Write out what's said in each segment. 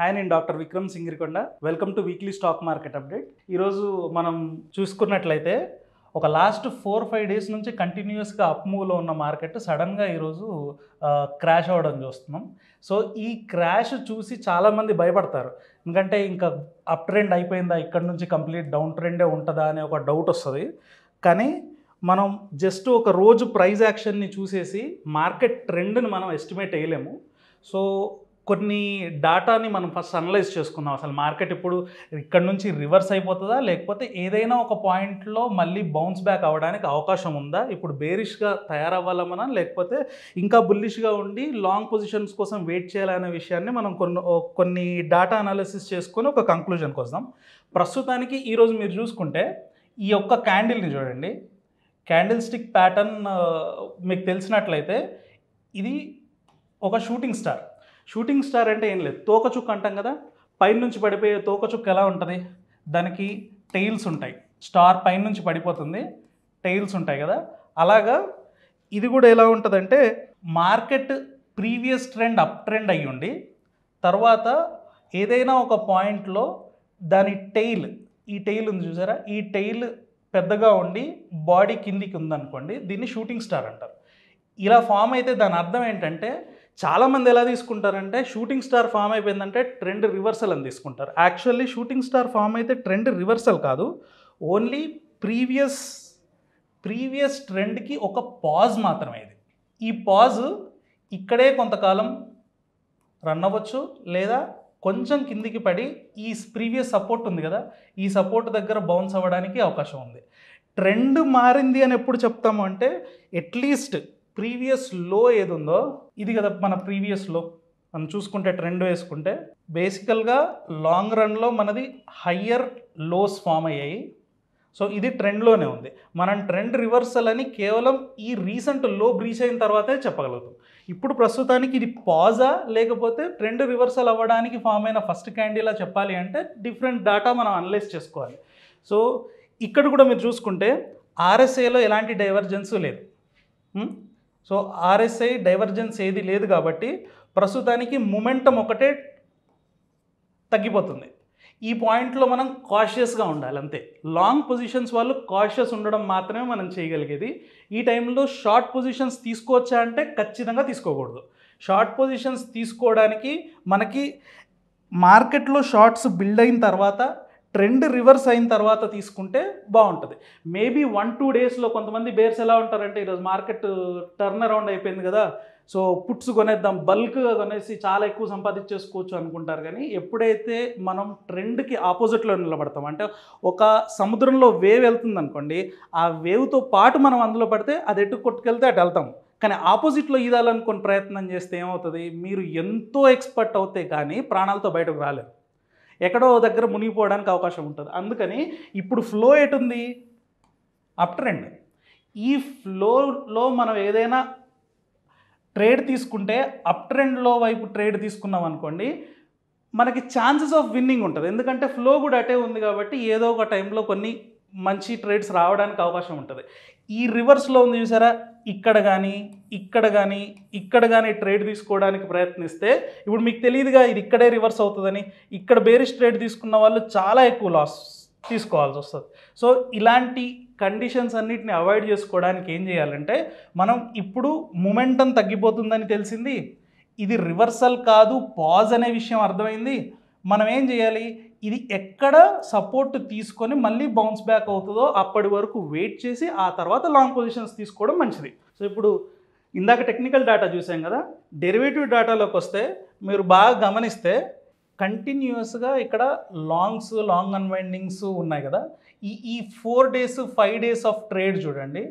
hi నేను doctor Vikram Singirikonda welcome to weekly stock market update ఈరోజు మనం చూసుకున్నట్లయితే ఒక లాస్ట్ ఫోర్ ఫైవ్ డేస్ నుంచి కంటిన్యూస్గా అప్ మూవ్లో ఉన్న మార్కెట్ సడన్గా ఈరోజు క్రాష్ అవ్వడం చూస్తున్నాం సో ఈ క్రాష్ చూసి చాలామంది భయపడతారు ఎందుకంటే ఇంకా అప్ ట్రెండ్ అయిపోయిందా ఇక్కడ నుంచి కంప్లీట్ డౌన్ ట్రెండే ఉంటుందా అనే ఒక డౌట్ వస్తుంది కానీ మనం జస్ట్ ఒక రోజు ప్రైజ్ యాక్షన్ని చూసేసి మార్కెట్ ట్రెండ్ని మనం ఎస్టిమేట్ వేయలేము సో కొన్ని డాటాని మనం ఫస్ట్ అనలైజ్ చేసుకుందాం అసలు మార్కెట్ ఇప్పుడు ఇక్కడ నుంచి రివర్స్ అయిపోతుందా లేకపోతే ఏదైనా ఒక పాయింట్లో మళ్ళీ బౌన్స్ బ్యాక్ అవ్వడానికి అవకాశం ఉందా ఇప్పుడు బేరిష్గా తయారవ్వాలా మనం లేకపోతే ఇంకా బుల్లిష్గా ఉండి లాంగ్ పొజిషన్స్ కోసం వెయిట్ చేయాలనే విషయాన్ని మనం కొన్ని కొన్ని డాటా అనాలిసిస్ చేసుకొని ఒక కంక్లూజన్కి వస్తాం ప్రస్తుతానికి ఈరోజు మీరు చూసుకుంటే ఈ యొక్క క్యాండిల్ని చూడండి క్యాండిల్ స్టిక్ ప్యాటర్న్ మీకు తెలిసినట్లయితే ఇది ఒక షూటింగ్ స్టార్ షూటింగ్ స్టార్ అంటే ఏం లేదు తోకచుక్క అంటాం కదా పైనుంచి పడిపోయే తోకచుక్క ఎలా ఉంటుంది దానికి టెయిల్స్ ఉంటాయి స్టార్ పైనుంచి పడిపోతుంది టెయిల్స్ ఉంటాయి కదా అలాగా ఇది కూడా ఎలా ఉంటుందంటే market previous trend up trend అయ్యి ఉండి తర్వాత ఏదైనా ఒక పాయింట్లో దాని టెయిల్ ఈ టెయిల్ ఉంది చూసారా ఈ టెయిల్ పెద్దగా ఉండి బాడీ కిందికి ఉందనుకోండి దీన్ని షూటింగ్ స్టార్ అంటారు ఇలా ఫామ్ అయితే దాని అర్థం ఏంటంటే చాలామంది ఎలా తీసుకుంటారంటే షూటింగ్ స్టార్ ఫామ్ అయిపోయిందంటే ట్రెండ్ రివర్సల్ అని తీసుకుంటారు యాక్చువల్లీ షూటింగ్ స్టార్ ఫామ్ అయితే ట్రెండ్ రివర్సల్ కాదు ఓన్లీ ప్రీవియస్ ప్రీవియస్ ట్రెండ్కి ఒక పాజ్ మాత్రమే ఇది ఈ పాజ్ ఇక్కడే కొంతకాలం రన్ అవ్వచ్చు లేదా కొంచెం కిందికి పడి ఈ ప్రీవియస్ సపోర్ట్ ఉంది కదా ఈ సపోర్ట్ దగ్గర బౌన్స్ అవ్వడానికి అవకాశం ఉంది ట్రెండ్ మారింది అని ఎప్పుడు చెప్తాము అంటే అట్లీస్ట్ ప్రీవియస్ లో ఏదుందో ఇది కదా మన ప్రీవియస్ లో మనం చూసుకుంటే ట్రెండ్ వేసుకుంటే బేసికల్గా లాంగ్ రన్లో మనది హయ్యర్ లోస్ ఫామ్ అయ్యాయి సో ఇది ట్రెండ్లోనే ఉంది మనం ట్రెండ్ రివర్సల్ అని కేవలం ఈ రీసెంట్ లో బ్రీచ్ అయిన తర్వాతే చెప్పగలుగుతాం ఇప్పుడు ప్రస్తుతానికి ఇది పాజా లేకపోతే ట్రెండ్ రివర్సల్ అవ్వడానికి ఫామ్ అయిన ఫస్ట్ క్యాండీలా చెప్పాలి అంటే డిఫరెంట్ డాటా మనం అనలైజ్ చేసుకోవాలి సో ఇక్కడ కూడా మీరు చూసుకుంటే ఆర్ఎస్ఏలో ఎలాంటి డైవర్జెన్సు లేదు సో ఆర్ఎస్ఐ డైవర్జెన్స్ ఏది లేదు కాబట్టి ప్రస్తుతానికి మూమెంటం ఒకటే తగ్గిపోతుంది ఈ పాయింట్లో మనం కాషియస్గా ఉండాలి అంతే లాంగ్ పొజిషన్స్ వాళ్ళు కాషియస్ ఉండడం మాత్రమే మనం చేయగలిగేది ఈ టైంలో షార్ట్ పొజిషన్స్ తీసుకోవచ్చా అంటే ఖచ్చితంగా తీసుకోకూడదు షార్ట్ పొజిషన్స్ తీసుకోవడానికి మనకి మార్కెట్లో షార్ట్స్ బిల్డ్ అయిన తర్వాత ట్రెండ్ రివర్స్ అయిన తర్వాత తీసుకుంటే బాగుంటుంది మేబీ వన్ టూ డేస్లో కొంతమంది బేర్స్ ఎలా ఉంటారంటే ఈరోజు మార్కెట్ టర్న్ అరౌండ్ అయిపోయింది కదా సో పుట్స్ కొనేద్దాం బల్క్గా కొనేసి చాలా ఎక్కువ సంపాదించేసుకోవచ్చు అనుకుంటారు కానీ ఎప్పుడైతే మనం ట్రెండ్కి ఆపోజిట్లో నిలబడతాం అంటే ఒక సముద్రంలో వేవ్ వెళ్తుంది అనుకోండి ఆ వేవ్తో పాటు మనం అందులో పడితే అది ఎటు కొట్టుకెళ్తే అటు వెళ్తాం కానీ ఆపోజిట్లో ఈదాలనుకుని ప్రయత్నం చేస్తే ఏమవుతుంది మీరు ఎంతో ఎక్స్పర్ట్ అవుతే కానీ ప్రాణాలతో బయటకు రాలేదు ఎక్కడో దగ్గర మునిగిపోవడానికి అవకాశం ఉంటుంది అందుకని ఇప్పుడు ఫ్లో ఎటుంది అప్ ట్రెండ్ ఈ ఫ్లోలో మనం ఏదైనా ట్రేడ్ తీసుకుంటే అప్ ట్రెండ్లో వైపు ట్రేడ్ తీసుకున్నాం అనుకోండి మనకి ఛాన్సెస్ ఆఫ్ విన్నింగ్ ఉంటుంది ఎందుకంటే ఫ్లో కూడా అటే ఉంది కాబట్టి ఏదో ఒక టైంలో కొన్ని మంచి ట్రేడ్స్ రావడానికి అవకాశం ఉంటుంది ఈ రివర్స్లో ఉంది చూసారా ఇక్కడ కానీ ఇక్కడ కానీ ఇక్కడ కానీ ట్రేడ్ తీసుకోవడానికి ప్రయత్నిస్తే ఇప్పుడు మీకు తెలియదుగా ఇది ఇక్కడే రివర్స్ అవుతుందని ఇక్కడ బేరిష్ ట్రేడ్ తీసుకున్న వాళ్ళు చాలా ఎక్కువ లాస్ తీసుకోవాల్సి వస్తుంది సో ఇలాంటి కండిషన్స్ అన్నిటిని అవాయిడ్ చేసుకోవడానికి ఏం చేయాలంటే మనం ఇప్పుడు మొమెంటం తగ్గిపోతుందని తెలిసింది ఇది రివర్సల్ కాదు పాజ్ అనే విషయం అర్థమైంది మనం ఏం చేయాలి ఇది ఎక్కడ సపోర్ట్ తీసుకొని మళ్ళీ బౌన్స్ బ్యాక్ అవుతుందో అప్పటి వరకు వెయిట్ చేసి ఆ తర్వాత లాంగ్ పొజిషన్స్ తీసుకోవడం మంచిది సో ఇప్పుడు ఇందాక టెక్నికల్ డేటా చూసాం కదా డెరివేటివ్ డేటాలోకి వస్తే మీరు బాగా గమనిస్తే కంటిన్యూస్గా ఇక్కడ లాంగ్స్ లాంగ్ అన్వైండింగ్స్ ఉన్నాయి కదా ఈ ఈ four days five days of trade చూడండి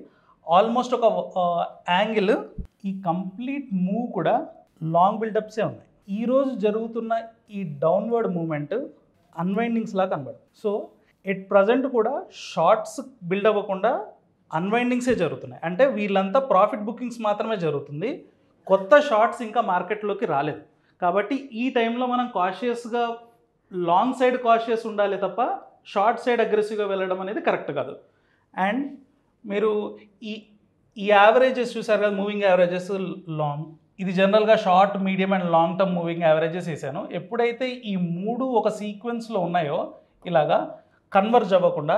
ఆల్మోస్ట్ ఒక యాంగిల్ ఈ కంప్లీట్ మూవ్ కూడా లాంగ్ బిల్డప్సే ఉన్నాయి ఈరోజు జరుగుతున్న ఈ డౌన్వర్డ్ మూమెంట్ అన్వైండింగ్స్ లాగా కనబడు సో ఎట్ ప్రజెంట్ కూడా షార్ట్స్ బిల్డ్ అవ్వకుండా అన్వైండింగ్సే జరుగుతున్నాయి అంటే వీళ్ళంతా ప్రాఫిట్ బుకింగ్స్ మాత్రమే జరుగుతుంది కొత్త షార్ట్స్ ఇంకా మార్కెట్లోకి రాలేదు కాబట్టి ఈ టైంలో మనం కాషియస్గా లాంగ్ సైడ్ కాషియస్ ఉండాలి తప్ప షార్ట్ సైడ్ అగ్రెసివ్గా వెళ్ళడం అనేది కరెక్ట్ కాదు అండ్ మీరు ఈ ఈ యావరేజెస్ చూసారు కదా మూవింగ్ యావరేజెస్ లాంగ్ ఇది జనరల్గా short medium and long term moving averages వేసాను ఎప్పుడైతే ఈ మూడు ఒక సీక్వెన్స్లో ఉన్నాయో ఇలాగా కన్వర్జ్ అవ్వకుండా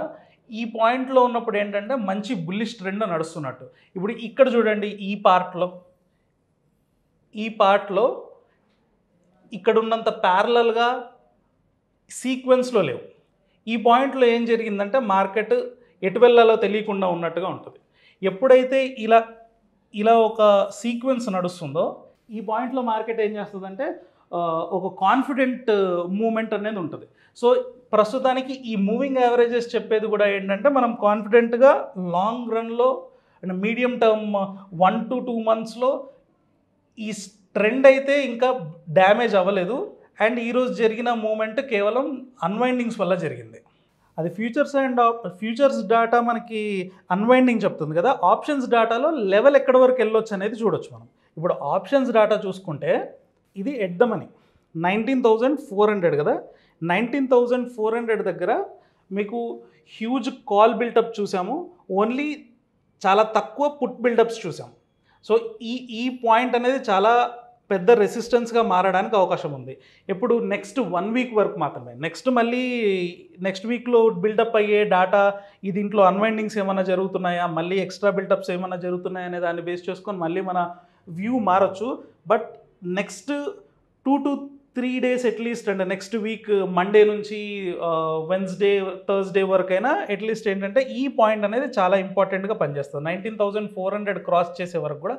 ఈ పాయింట్లో ఉన్నప్పుడు ఏంటంటే మంచి బుల్లిష్ ట్రెండ్ నడుస్తున్నట్టు ఇప్పుడు ఇక్కడ చూడండి ఈ పార్ట్లో ఈ పార్ట్లో ఇక్కడ ఉన్నంత ప్యారలల్గా సీక్వెన్స్లో లేవు ఈ పాయింట్లో ఏం జరిగిందంటే మార్కెట్ ఎటు వెళ్ళాలో తెలియకుండా ఉన్నట్టుగా ఉంటుంది ఎప్పుడైతే ఇలా ఇలా ఒక సీక్వెన్స్ నడుస్తుందో ఈ పాయింట్లో మార్కెట్ ఏం చేస్తుందంటే ఒక కాన్ఫిడెంట్ మూమెంట్ అనేది ఉంటుంది సో ప్రస్తుతానికి ఈ మూవింగ్ యావరేజెస్ చెప్పేది కూడా ఏంటంటే మనం కాన్ఫిడెంట్గా లాంగ్ రన్లో and medium term one to two మంత్స్లో ఈ ట్రెండ్ అయితే ఇంకా డ్యామేజ్ అవ్వలేదు అండ్ ఈరోజు జరిగిన మూమెంట్ కేవలం అన్వైండింగ్స్ వల్ల జరిగింది అది ఫ్యూచర్స్ అండ్ ఫ్యూచర్స్ డేటా మనకి అన్వైండింగ్ చెప్తుంది కదా ఆప్షన్స్ డేటాలో లెవెల్ ఎక్కడ వరకు వెళ్ళొచ్చు అనేది చూడొచ్చు మనం ఇప్పుడు ఆప్షన్స్ డేటా చూసుకుంటే ఇది at the money nineteen thousand four hundred కదా నైన్టీన్ థౌజండ్ ఫోర్ హండ్రెడ్ దగ్గర మీకు హ్యూజ్ కాల్ బిల్డప్ చూసాము ఓన్లీ చాలా తక్కువ పుట్ బిల్డప్స్ చూసాము సో ఈ ఈ పాయింట్ అనేది చాలా పెద్ద రెసిస్టెన్స్గా మారడానికి అవకాశం ఉంది ఇప్పుడు నెక్స్ట్ వన్ వీక్ వరకు మాత్రమే నెక్స్ట్ మళ్ళీ నెక్స్ట్ వీక్లో బిల్డప్ అయ్యే డాటా ఈ దీంట్లో అన్వైండింగ్స్ ఏమైనా జరుగుతున్నాయా మళ్ళీ ఎక్స్ట్రా బిల్డప్స్ ఏమైనా జరుగుతున్నాయా అనే దాన్ని బేస్ చేసుకొని మళ్ళీ మన వ్యూ మారచ్చు but next two to three days at least and next week Monday నుంచి వెన్స్డే థర్స్డే వరకు అయినా అట్లీస్ట్ ఏంటంటే ఈ పాయింట్ అనేది చాలా ఇంపార్టెంట్గా పనిచేస్తుంది nineteen thousand four hundred cross చేసే వరకు కూడా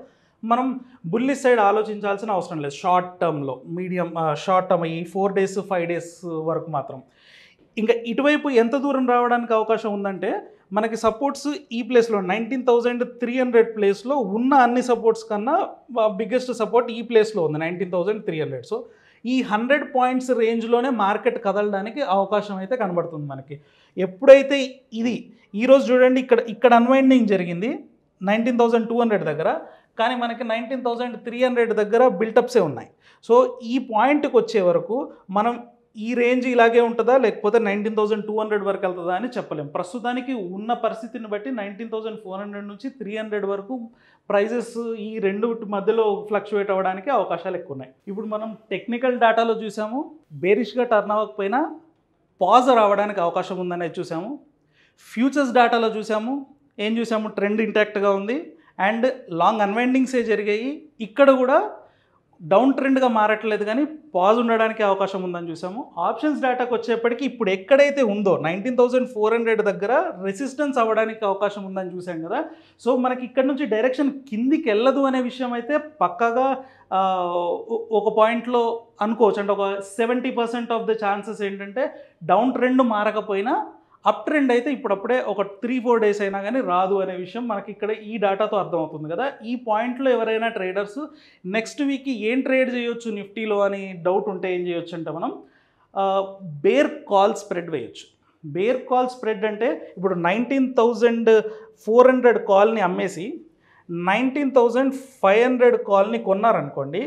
మనం బుల్లి సైడ్ ఆలోచించాల్సిన అవసరం లేదు షార్ట్ టర్మ్లో మీడియం షార్ట్ టర్మ్ ఈ ఫోర్ డేస్ ఫైవ్ డేస్ వరకు మాత్రం ఇంకా ఇటువైపు ఎంత దూరం రావడానికి అవకాశం ఉందంటే మనకి సపోర్ట్స్ ఈ ప్లేస్లో నైన్టీన్ థౌజండ్ త్రీ హండ్రెడ్ ప్లేస్లో ఉన్న అన్ని సపోర్ట్స్ కన్నా బిగ్గెస్ట్ సపోర్ట్ ఈ ప్లేస్లో ఉంది nineteen thousand three hundred so ఈ హండ్రెడ్ పాయింట్స్ రేంజ్లోనే మార్కెట్ కదలడానికి అవకాశం అయితే కనబడుతుంది మనకి ఎప్పుడైతే ఇది ఈరోజు చూడండి ఇక్కడ ఇక్కడ అన్వైండింగ్ జరిగింది నైన్టీన్ థౌజండ్ టూ హండ్రెడ్ దగ్గర కానీ మనకి నైన్టీన్ థౌజండ్ త్రీ హండ్రెడ్ దగ్గర బిల్టప్సే ఉన్నాయి సో ఈ పాయింట్కి వచ్చే వరకు మనం ఈ రేంజ్ ఇలాగే ఉంటుందా లేకపోతే నైన్టీన్ థౌసండ్ టూ హండ్రెడ్ వరకు వెళ్తుందా అని చెప్పలేం ప్రస్తుతానికి ఉన్న పరిస్థితిని బట్టి నైన్టీన్ థౌసండ్ ఫోర్ హండ్రెడ్ నుంచి త్రీ హండ్రెడ్ వరకు ప్రైజెస్ ఈ రెండు మధ్యలో ఫ్లక్చువేట్ అవ్వడానికి అవకాశాలు ఎక్కువ ఉన్నాయి ఇప్పుడు మనం టెక్నికల్ డేటాలో చూసాము బేరిష్గా టర్న్ అవ్వకపోయినా పాజ్ రావడానికి అవకాశం ఉందనేది చూసాము ఫ్యూచర్స్ డేటాలో చూసాము ఏం చూసాము ట్రెండ్ ఇంటాక్ట్గా ఉంది అండ్ లాంగ్ అన్వైండింగ్సే జరిగాయి ఇక్కడ కూడా డౌన్ ట్రెండ్గా మారట్లేదు కానీ పాజ్ ఉండడానికి అవకాశం ఉందని చూసాము ఆప్షన్స్ డేటాకు వచ్చేప్పటికీ ఇప్పుడు ఎక్కడైతే ఉందో నైన్టీన్ థౌసండ్ ఫోర్ హండ్రెడ్ దగ్గర రెసిస్టెన్స్ అవ్వడానికి అవకాశం ఉందని చూసాం కదా సో మనకి ఇక్కడ నుంచి డైరెక్షన్ కిందికి వెళ్ళదు అనే విషయం అయితే పక్కగా ఒక పాయింట్లో అనుకోవచ్చు అంటే ఒక seventy percent of the chances ఏంటంటే డౌన్ ట్రెండ్ మారకపోయినా అప్ ట్రెండ్ అయితే ఇప్పుడప్పుడే ఒక త్రీ ఫోర్ డేస్ అయినా కానీ రాదు అనే విషయం మనకి ఇక్కడ ఈ డేటాతో అర్థమవుతుంది కదా ఈ పాయింట్లో ఎవరైనా ట్రేడర్స్ నెక్స్ట్ వీక్కి ఏం ట్రేడ్ చేయొచ్చు నిఫ్టీలో అని డౌట్ ఉంటే ఏం చేయొచ్చు అంటే మనం బేర్ కాల్ స్ప్రెడ్ వేయొచ్చు బేర్ కాల్ స్ప్రెడ్ అంటే ఇప్పుడు నైన్టీన్ థౌజండ్ ఫోర్ హండ్రెడ్ కాల్ని అమ్మేసి నైన్టీన్ థౌజండ్ ఫైవ్ హండ్రెడ్ కాల్ని కొన్నారనుకోండి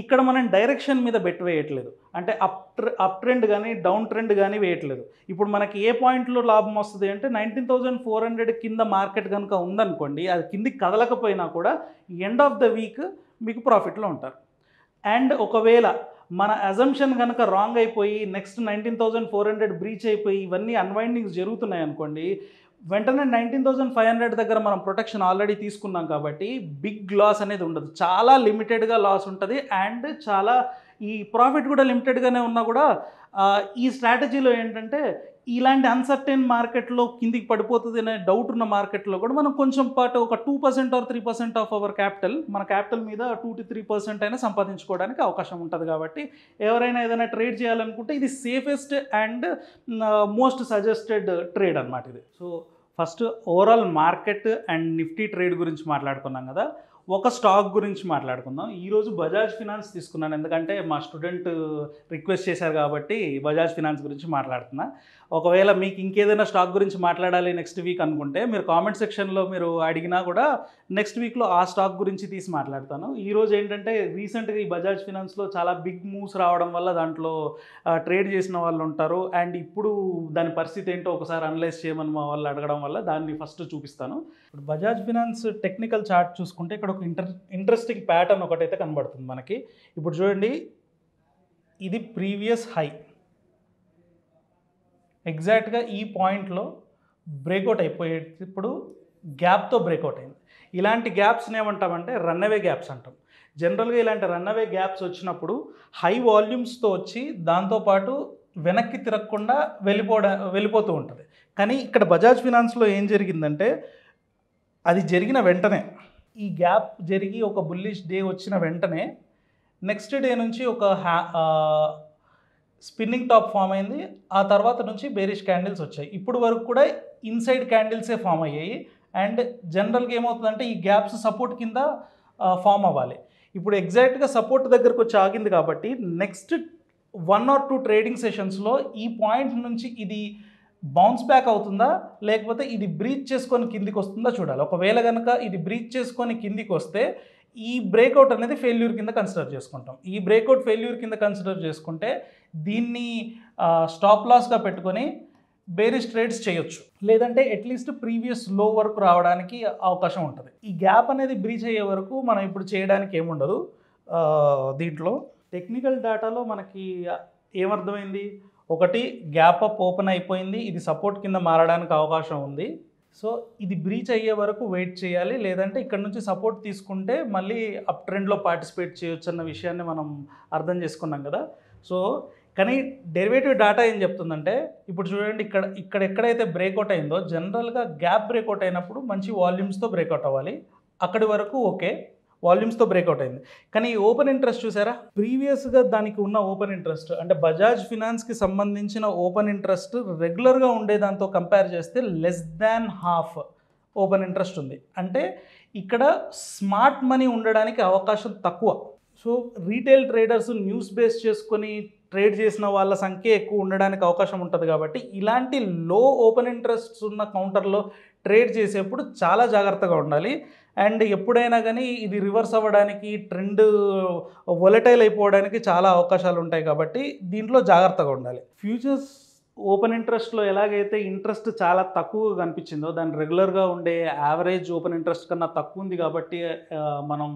ఇక్కడ మనం డైరెక్షన్ మీద బెట్ వేయట్లేదు అంటే అప్ అప్ ట్రెండ్ కానీ డౌన్ ట్రెండ్ కానీ వేయట్లేదు ఇప్పుడు మనకి ఏ పాయింట్లో లాభం వస్తుంది అంటే నైన్టీన్ థౌజండ్ ఫోర్ హండ్రెడ్ కింద మార్కెట్ కనుక ఉందనుకోండి అది కిందికి కదలకపోయినా కూడా ఎండ్ ఆఫ్ ద వీక్ మీకు ప్రాఫిట్లో ఉంటారు అండ్ ఒకవేళ మన అజంప్షన్ కనుక రాంగ్ అయిపోయి next nineteen thousand four hundred breach అయిపోయి ఇవన్నీ అన్వైండింగ్స్ జరుగుతున్నాయి అనుకోండి వెంటనే నైన్టీన్ థౌసండ్ ఫైవ్ హండ్రెడ్ దగ్గర మనం ప్రొటెక్షన్ ఆల్రెడీ తీసుకున్నాం కాబట్టి బిగ్ లాస్ అనేది ఉండదు చాలా లిమిటెడ్గా లాస్ ఉంటుంది అండ్ చాలా ఈ ప్రాఫిట్ కూడా లిమిటెడ్గానే ఉన్నా కూడా ఈ స్ట్రాటజీలో ఏంటంటే ఇలాంటి అన్సర్టైన్ మార్కెట్లో కిందికి పడిపోతుంది అనే డౌట్ ఉన్న మార్కెట్లో కూడా మనం కొంచెం పాటు ఒక two percent or three percent of our capital మన క్యాపిటల్ మీద టూ టు త్రీ పర్సెంట్ అయినా సంపాదించుకోవడానికి అవకాశం ఉంటుంది కాబట్టి ఎవరైనా ఏదైనా ట్రేడ్ చేయాలనుకుంటే ఇది safest and most suggested trade అనమాట ఇది so first overall market and Nifty trade గురించి మాట్లాడుకున్నాం కదా ఒక స్టాక్ గురించి మాట్లాడుకుందాం ఈరోజు బజాజ్ ఫినాన్స్ తీసుకున్నాను ఎందుకంటే మా స్టూడెంట్ రిక్వెస్ట్ చేశారు కాబట్టి బజాజ్ ఫినాన్స్ గురించి మాట్లాడుతున్నా ఒకవేళ మీకు ఇంకేదైనా స్టాక్ గురించి మాట్లాడాలి నెక్స్ట్ వీక్ అనుకుంటే మీరు కామెంట్ సెక్షన్లో మీరు అడిగినా కూడా నెక్స్ట్ వీక్లో ఆ స్టాక్ గురించి తీసి మాట్లాడతాను ఈరోజు ఏంటంటే రీసెంట్గా ఈ బజాజ్ ఫినాన్స్లో చాలా బిగ్ మూవ్స్ రావడం వల్ల దాంట్లో ట్రేడ్ చేసిన వాళ్ళు ఉంటారు అండ్ ఇప్పుడు దాని పరిస్థితి ఏంటో ఒకసారి అనలైజ్ చేయమని మా వాళ్ళు అడగడం వల్ల దాన్ని ఫస్ట్ చూపిస్తాను బజాజ్ ఫినాన్స్ టెక్నికల్ చార్ట్ చూసుకుంటే ఇక్కడ ఒక ఇంటర్ ఇంట్రెస్టింగ్ ప్యాటర్న్ ఒకటైతే కనబడుతుంది మనకి ఇప్పుడు చూడండి ఇది ప్రీవియస్ హై ఎగ్జాక్ట్గా ఈ పాయింట్లో బ్రేక్అవుట్ ఇప్పుడు గ్యాప్తో బ్రేక్అవుట్ అయింది ఇలాంటి గ్యాప్స్ని ఏమంటామంటే అవే గ్యాప్స్ అంటాం జనరల్గా ఇలాంటి అవే గ్యాప్స్ వచ్చినప్పుడు హై వాల్యూమ్స్తో వచ్చి దాంతోపాటు వెనక్కి తిరగకుండా వెళ్ళిపోవడం వెళ్ళిపోతూ ఉంటుంది కానీ ఇక్కడ బజాజ్ ఫినాన్స్లో ఏం జరిగిందంటే అది జరిగిన వెంటనే ఈ గ్యాప్ జరిగి ఒక బుల్లిష్ డే వచ్చిన వెంటనే నెక్స్ట్ డే నుంచి ఒక హ్యా స్పిన్నింగ్ టాప్ ఫామ్ అయింది ఆ తర్వాత నుంచి బేరిష్ క్యాండిల్స్ వచ్చాయి ఇప్పుడు వరకు కూడా ఇన్సైడ్ క్యాండిల్సే ఫామ్ అయ్యాయి అండ్ జనరల్గా ఏమవుతుందంటే ఈ గ్యాప్స్ సపోర్ట్ కింద ఫామ్ అవ్వాలి ఇప్పుడు ఎగ్జాక్ట్గా సపోర్ట్ దగ్గరకు వచ్చి ఆగింది కాబట్టి next one or two trading సెషన్స్లో ఈ పాయింట్ నుంచి ఇది బౌన్స్ బ్యాక్ అవుతుందా లేకపోతే ఇది బ్రీచ్ చేసుకొని కిందికి వస్తుందా చూడాలి ఒకవేళ కనుక ఇది బ్రీచ్ చేసుకొని కిందికి వస్తే ఈ బ్రేక్అవుట్ అనేది ఫెయిల్యూర్ కింద కన్సిడర్ చేసుకుంటాం ఈ బ్రేక్అవుట్ ఫెయిల్యూర్ కింద కన్సిడర్ చేసుకుంటే దీన్ని స్టాప్ లాస్గా పెట్టుకొని బేరిష్ ట్రేడ్స్ చేయొచ్చు లేదంటే అట్లీస్ట్ ప్రీవియస్ లో వరకు రావడానికి అవకాశం ఉంటుంది ఈ గ్యాప్ అనేది బ్రీచ్ అయ్యే వరకు మనం ఇప్పుడు చేయడానికి ఏముండదు దీంట్లో టెక్నికల్ డేటాలో మనకి ఏమర్థమైంది ఒకటి గ్యాప్ అప్ ఓపెన్ అయిపోయింది ఇది సపోర్ట్ కింద మారడానికి అవకాశం ఉంది సో ఇది బ్రీచ్ అయ్యే వరకు వెయిట్ చేయాలి లేదంటే ఇక్కడ నుంచి సపోర్ట్ తీసుకుంటే మళ్ళీ అప్ ట్రెండ్లో పార్టిసిపేట్ చేయొచ్చు అన్న విషయాన్ని మనం అర్థం చేసుకున్నాం కదా సో కానీ డెరివేటివ్ డేటా ఏం చెప్తుందంటే ఇప్పుడు చూడండి ఇక్కడ ఇక్కడ ఎక్కడైతే బ్రేక్అవుట్ అయిందో జనరల్గా గ్యాప్ బ్రేక్అవుట్ అయినప్పుడు మంచి వాల్యూమ్స్తో బ్రేక్అవుట్ అవ్వాలి అక్కడి వరకు ఓకే వాల్యూమ్స్తో బ్రేక్అవుట్ అయింది కానీ ఈ ఓపెన్ ఇంట్రెస్ట్ చూసారా ప్రీవియస్గా దానికి ఉన్న ఓపెన్ ఇంట్రెస్ట్ అంటే బజాజ్ ఫినాన్స్కి సంబంధించిన ఓపెన్ ఇంట్రెస్ట్ రెగ్యులర్గా ఉండే దాంతో కంపేర్ చేస్తే less than half open interest ఉంది అంటే ఇక్కడ స్మార్ట్ మనీ ఉండడానికి అవకాశం తక్కువ so retail traders news base చేసుకొని ట్రేడ్ చేసిన వాళ్ళ సంఖ్య ఎక్కువ ఉండడానికి అవకాశం ఉంటుంది కాబట్టి ఇలాంటి లో ఓపెన్ ఇంట్రెస్ట్స్ ఉన్న కౌంటర్లో ట్రేడ్ చేసేప్పుడు చాలా జాగ్రత్తగా ఉండాలి అండ్ ఎప్పుడైనా కానీ ఇది రివర్స్ అవ్వడానికి ట్రెండ్ వొలటైల్ అయిపోవడానికి చాలా అవకాశాలు ఉంటాయి కాబట్టి దీంట్లో జాగ్రత్తగా ఉండాలి ఫ్యూచర్స్ ఓపెన్ ఇంట్రెస్ట్లో ఎలాగైతే ఇంట్రెస్ట్ చాలా తక్కువగా కనిపించిందో దాని రెగ్యులర్గా ఉండే యావరేజ్ ఓపెన్ ఇంట్రెస్ట్ కన్నా తక్కువ ఉంది కాబట్టి మనం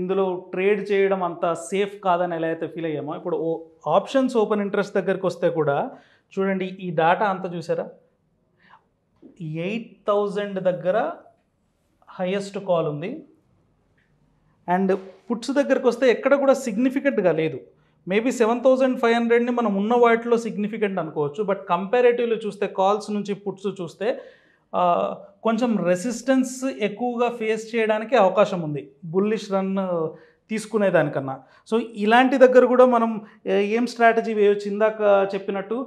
ఇందులో ట్రేడ్ చేయడం అంత సేఫ్ కాదని ఎలా అయితే ఫీల్ అయ్యామో ఇప్పుడు ఆప్షన్స్ ఓపెన్ ఇంట్రెస్ట్ దగ్గరికి వస్తే కూడా చూడండి ఈ డాటా అంతా చూసారా ఎయిట్ థౌజండ్ దగ్గర హయ్యెస్ట్ కాల్ ఉంది అండ్ పుట్స్ దగ్గరకు వస్తే ఎక్కడ కూడా సిగ్నిఫికెంట్గా లేదు మేబీ సెవెన్ థౌజండ్ ఫైవ్ హండ్రెడ్ని మనం ఉన్న వాటిలో సిగ్నిఫికెంట్ అనుకోవచ్చు బట్ కంపారేటివ్లో చూస్తే కాల్స్ నుంచి పుట్స్ చూస్తే కొంచెం రెసిస్టెన్స్ ఎక్కువగా ఫేస్ చేయడానికి అవకాశం ఉంది బుల్లిష్ రన్ తీసుకునే దానికన్నా సో ఇలాంటి దగ్గర కూడా మనం ఏం స్ట్రాటజీ వేయొచ్చు ఇందాక చెప్పినట్టు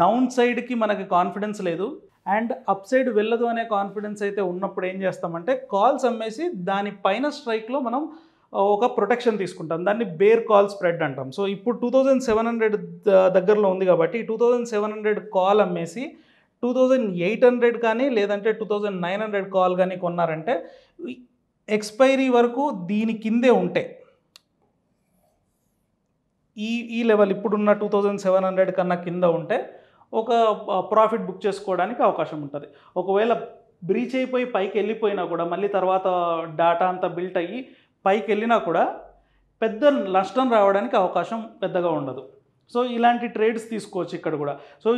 డౌన్ సైడ్కి మనకి కాన్ఫిడెన్స్ లేదు అండ్ అప్ సైడ్ వెళ్ళదు అనే కాన్ఫిడెన్స్ అయితే ఉన్నప్పుడు ఏం చేస్తామంటే కాల్స్ అమ్మేసి దానిపైన స్ట్రైక్లో మనం ఒక ప్రొటెక్షన్ తీసుకుంటాం దాన్ని బేర్ కాల్ స్ప్రెడ్ అంటాం సో ఇప్పుడు టూ థౌజండ్ సెవెన్ హండ్రెడ్ దగ్గరలో ఉంది కాబట్టి two thousand seven hundred call అమ్మేసి టూ థౌజండ్ ఎయిట్ హండ్రెడ్ కానీ లేదంటే two thousand nine hundred call కానీ కొన్నారంటే ఎక్స్పైరీ వరకు దీని కిందే ఉంటే ఈ ఈ లెవెల్ ఇప్పుడున్న టూ థౌజండ్ సెవెన్ హండ్రెడ్ కన్నా కింద ఉంటే ఒక ప్రాఫిట్ బుక్ చేసుకోవడానికి అవకాశం ఉంటుంది ఒకవేళ బ్రీచ్ అయిపోయి పైకి వెళ్ళిపోయినా కూడా మళ్ళీ తర్వాత డాటా అంతా బిల్ట్ అయ్యి పైకి వెళ్ళినా కూడా పెద్ద నష్టం రావడానికి అవకాశం పెద్దగా ఉండదు సో ఇలాంటి ట్రేడ్స్ తీసుకోవచ్చు ఇక్కడ కూడా సో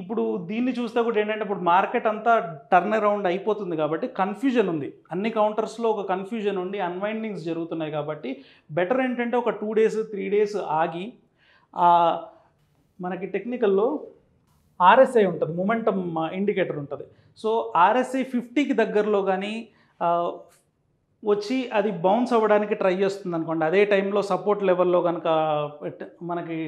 ఇప్పుడు దీన్ని చూస్తే కూడా ఏంటంటే ఇప్పుడు మార్కెట్ అంతా టర్న్ అరౌండ్ అయిపోతుంది కాబట్టి కన్ఫ్యూజన్ ఉంది అన్ని కౌంటర్స్లో ఒక కన్ఫ్యూజన్ ఉండి అన్వైండింగ్స్ జరుగుతున్నాయి కాబట్టి బెటర్ ఏంటంటే ఒక టూ డేస్ త్రీ డేస్ ఆగి మనకి టెక్నికల్లో ఆర్ఎస్ఐ ఉంటుంది మూమెంటమ్ ఇండికేటర్ ఉంటుంది సో ఆర్ఎస్ఐ ఫిఫ్టీకి దగ్గరలో కానీ వచ్చి అది బౌన్స్ అవ్వడానికి ట్రై చేస్తుంది అనుకోండి అదే టైంలో సపోర్ట్ లెవెల్లో కనుక మనకి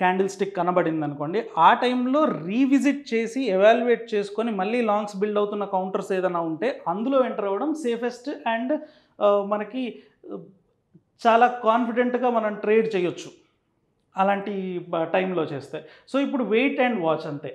క్యాండిల్ స్టిక్ కనబడింది అనుకోండి ఆ టైంలో రీవిజిట్ చేసి ఎవాల్యుయేట్ చేసుకొని మళ్ళీ లాంగ్స్ బిల్డ్ అవుతున్న కౌంటర్స్ ఏదైనా ఉంటే అందులో ఎంటర్ అవ్వడం సేఫెస్ట్ అండ్ మనకి చాలా కాన్ఫిడెంట్గా మనం ట్రేడ్ చేయొచ్చు అలాంటి టైంలో చేస్తే సో ఇప్పుడు వెయిట్ అండ్ వాచ్ అంతే